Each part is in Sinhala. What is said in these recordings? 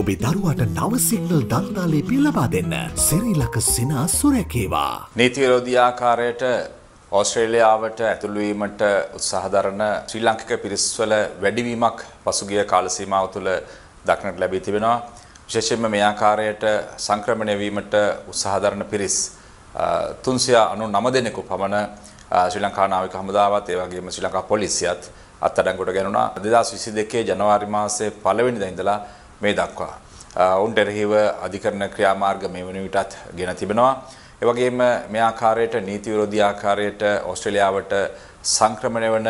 ඔබේ දරුවට නව සිංහල් දන්තාලේ පිලබා දෙන්න සිරිලක සිනා සුරැකේවා. නීතිවිරෝධී ආකාරයට ඔස්ට්‍රේලියාවට ඇතුළුවීමට උත්සාහධරන ශ්‍රී ලංකික පිරිස්වල වැඩිවීමක් පසුගිය කාලසීමාව තුළ දක්නට ලැබී තිබෙනවා. විශේෂයෙන්ම මේ ආකාරයට සංක්‍රමණය වීමට උත්සාහධරන පිරිස් තුන්සියා අනු නම දෙනෙකු පමණ ශ්‍රී ලංකා නාවික හමුදාවත් ඒ වගේම ශ්‍රී ලංකා පොලිසියත් අත්අඩංගුවට ගැනුණා. 2022 ජනවාරි මාසයේ පළවෙනිදා ඉඳලා මේ දක්වා. ඔවුන්ට එරෙහිව අධිකරණ ක්‍රියාමාර්ග මේ වන විටත් ගෙන තිබෙනවා. එවගේම මේ ආකාරයට නීති විරෝධී ආකාරයට ඔස්ට්‍රේලියාවට සංක්‍රමණය වන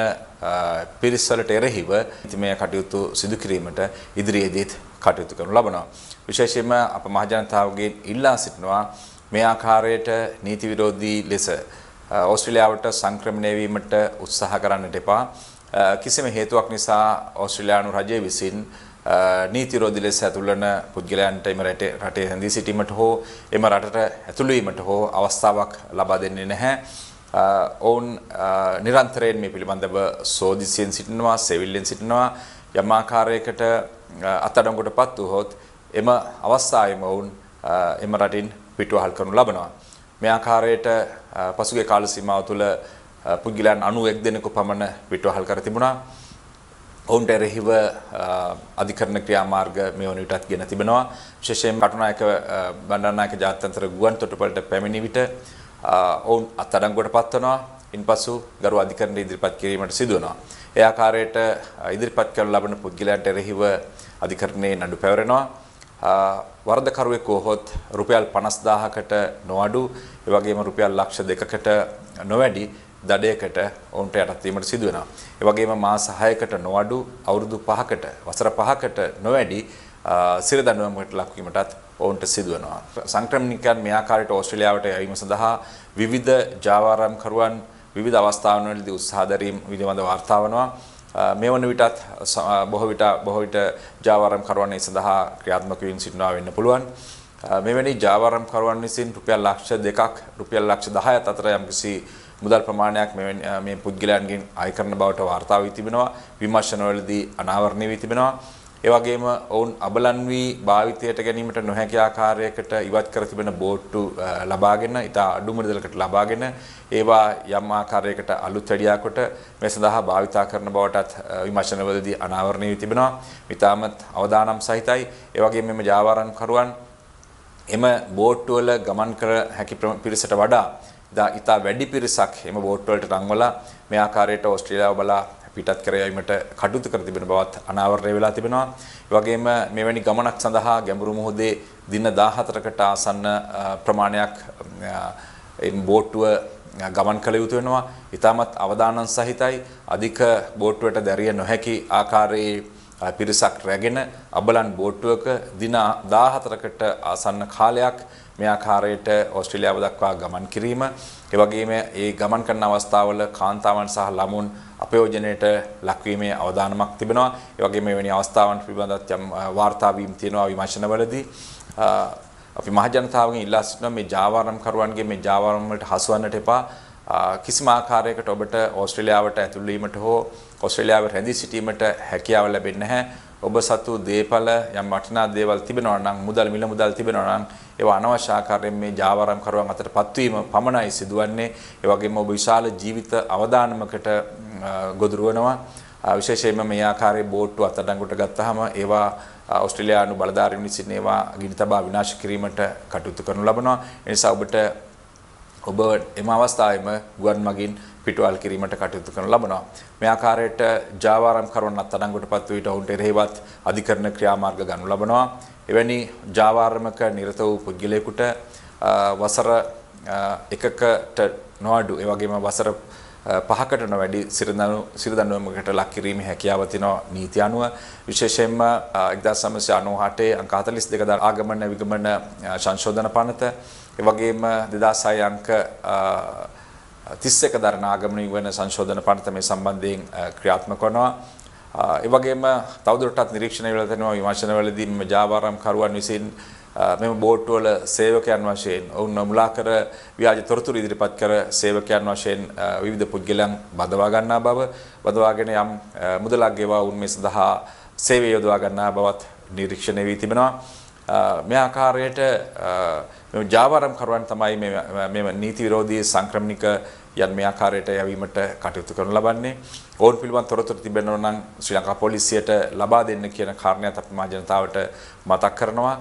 පිරිස්සලට එරෙහිව මේ කටයුතු සිදු කිරීමට ඉදිරියේදීත් කටයුතු කරනු ලබනවා. විශේෂයෙන්ම අප මහජනතාවගෙන් ඉල්ලා සිටිනවා මේ ආකාරයට නීති විරෝධී ලෙස ඔස්ට්‍රේලියාවට සංක්‍රමණය වීමට උත්සාහ කරන්නට එපා. කිසිම හේතුවක් නිසා ඔස්ට්‍රේලියානු රජය විසින් නීතිරෝධි ලෙස ඇතුළන පුද්ගලයන්ට එම රටේ හැඳී සිටීමට හෝ එම රටට ඇතුළුවීමට හෝ අවස්ථාවක් ලබා දෙන්නේ නැහැ. ඔවුන් නිරන්තරයෙන් මේ පිළිබඳව සෝදිසියෙන් සිටිනවා, සෙවිල්ලෙන් සිටිනවා. යම් ආකාරයකට අත්අඩංගුවටපත් වූහොත් එම අවස්ථාවෙම ඔවුන් එම රටින් පිටුවහල් කරනු ලබනවා. මේ ආකාරයට පසුගිය කාල සීමාව තුළ පුද්ගලයන් 91 දෙනෙකු පමණ පිටුවහල් කර තිබුණා. ඔවුන්ට එරෙහිව අධිකරණ ක්‍රියාමාර්ග මේ වනවිටත් ගෙන තිබෙනවා. විශේෂයෙන් කටුනායක බණ්ඩාරනායක ජාත්‍යන්තර ගුවන් තොටුපළට පැමිණි විට ඔවුන් අත්අඩංගුවට පත්වනවා. ඉන්පසු ගරු අධිකරණ ඉදිරිපත් කිරීමට සිදු වෙනවා. ඒ ආකාරයට ඉදිරිපත් කරන ලබන පුද්ගලයන්ට එරෙහිව අධිකරණයේ නඩු පැවරෙනවා. වරදකරුවෙක් වුවහොත් රුපියල් 50000කට නොඅඩු, ඒ වගේම රුපියල් ලක්ෂ 2කට නොවැඩි දඩයකට ඔවුන්ට යටත් වීමට සිදු වෙනවා. ඒ වගේම මාස 6කට නොඅඩු අවුරුදු 5කට වසර 5කට නොවැඩි සිර දඬුවමකට ලක් වීමටත් ඔවුන්ට සිදු වෙනවා. සංක්‍රමණිකයන් මේ ආකාරයට ඕස්ට්‍රේලියාවට යවීම සඳහා විවිධ ජාවාරම්කරුවන් විවිධ අවස්ථාවන් වලදී උත්සාහ දැරීම පිළිබඳ වාර්තා වෙනවා. මේ වන විටත් බොහෝ විට බොහෝ විට ජාවාරම්කරුවන් ඒ සඳහා ක්‍රියාත්මක වීම සිටිනවා වෙන්න පුළුවන්. මෙවැනි ජාවාරම්කරුවන් විසින් රුපියල් ලක්ෂ 2ක් රුපියල් ලක්ෂ 10ක් අතර යම්කිසි මුදල් ප්‍රමාණයක් මේ පුද්ගලයන්ගෙන් අය කරන බවට වාර්තා වී තිබෙනවා. විමර්ශනවලදී අනාවරණය වී තිබෙනවා. ඒ වගේම ඔවුන් අබලන් වී භාවිතයට ගැනීමට නොහැකි ආකාරයකට ඉවත් කර තිබෙන බෝට්ටු ලබාගෙන ඊට අඩු මුදලකට ලබාගෙන ඒවා යම් ආකාරයකට අලුත් වැඩියාකොට මේ සඳහා භාවිතා කරන බවටත් විමර්ශනවලදී අනාවරණය වී තිබෙනවා. ඊටමත් අවදානම් සහිතයි. ඒ වගේම මේ ජාවාරම් කරුවන් එම බෝට්ටු වල ගමන් කර හැකි පිරිසට වඩා ඉතා වැඩි පිරිසක් එම බෝට් වලට රංවලා මේ ආකාරයට ඕස්ට්‍රේලියාව බලා පිටත් කර යාමට කටයුතු කර තිබෙන බවත් අනාවරණය වෙලා තිබෙනවා. ඒ වගේම මෙවැනි ගමනක් සඳහා ගැඹුරු මොහොතේ දින 14කට ආසන්න ප්‍රමාණයක් බෝට්ටුව ගමන් කළ යුතු වෙනවා. ඊටමත් අවදානම් සහිතයි අධික බෝට්ටුවට දැරිය නොහැකි ආකාරයේ පිරිසක් රැගෙන අබලන් බෝට්ටුවක දින 14කට ආසන්න කාලයක් මේ ආකාරයට ඕස්ට්‍රේලියාව දක්වා ගමන් කිරීම ඒ වගේම ඒ ගමන් කරන අවස්ථාවල කාන්තාවන් සහ ළමුන් අපයෝජනයට ලක්වීමේ අවදානමක් තිබෙනවා ඒ වගේම මෙවැනි අවස්ථාවන් පිළිබඳවත් යම් වාර්තා වීම් තියෙනවා විමර්ශනවලදී අපි මහජනතාවගෙන් ඉල්ලා සිටිනවා මේ ජාවාරම්කරුවන්ගේ මේ ජාවාරම් වලට හසුවන්නට එපා කිසිම ආකාරයකට ඔබට ඕස්ට්‍රේලියාවට ඇතුළු වීමට හෝ ඕස්ට්‍රේලියාවේ රැඳී සිටීමට හැකියාව ලැබෙන්නේ නැහැ ඔබ සතු දේපල යම් වටිනා දේවල් තිබෙනවා නම් මුදල් මිල මුදල් තිබෙනවා නම් ඒවා අනවශ්‍ය ආකාරයෙන් මේ ජාවාරම් කරුවන් අතර පත්වීම පමණයි සිදුවන්නේ. ඒ වගේම ඔබ විශාල ජීවිත අවදානමකට ගොදුරවනවා. විශේෂයෙන්ම මේ ආකාරයේ බෝට්ටු අත්අඩංගුවට ගත්තාම ඒවා ඕස්ට්‍රේලියානු බලධාරීන් විසින් ඒවා ගිනි තබා විනාශ කිරීමට කටයුතු කරනු ලබනවා. ඒ නිසා ඔබට ඔබ එම අවස්ථාවේම ගුවන් මගින් පිටුවල් කිරීමට කටයුතු කරන ලබනවා. මේ ආකාරයට ජාවාරම් කරුවන් අත්අඩංගුවටපත් වූ විට ඔවුන්ට එරෙහිවත් අධිකරණ ක්‍රියාමාර්ග ගනු ලබනවා. එවැනි ජාවාරමක නිරත වූ පුද්ගලයෙකුට වසර එකකට නොඅඩු ඒ වගේම වසර පහකට නොවැඩි සිරදනු සිරදනුවමකට ලක් කිරීමේ හැකියාව තියෙනවා නීති අනුව විශේෂයෙන්ම 1998 අංක 42 ආගමන විගමන සංශෝධන පනත ඒ වගේම 2006 අංක 31 දරණ ආගමනීය වෙන සංශෝධන පනත මේ සම්බන්ධයෙන් ක්‍රියාත්මක කරනවා. ඒ වගේම තවදුරටත් නිරීක්ෂණය වෙලා තියෙනවා විමර්ශනවලදී මේ ජාවාරම් කරුවන් විසින් මෙම බෝට්ටුවල සේවකයන් වශයෙන් ඔවුන් මුලා කර ව්‍යාජ තොරතුරු ඉදිරිපත් කර සේවකයන් වශයෙන් විවිධ පුද්ගලයන් බඳවා ගන්නා බව බඳවාගෙන යම් මුදලක් ගෙවා ඔවුන් මේ සඳහා සේවය යොදවා ගන්නා බවත් නිරීක්ෂණය වී තිබෙනවා. මේ ආකාරයට ජාවාරම් කරුවන් තමයි මේ නීති විරෝධී සංක්‍රමණික යන් මේ ආකාරයට යැවීමට කටයුතු කරන ලබන්නේ. ඕන් පිළිබඳ තොරතුරු තිබෙනවා නම් ශ්‍රී ලංකා පොලිසියට ලබා දෙන්න කියන කාරණයක් අපි මා ජනතාවට මතක් කරනවා.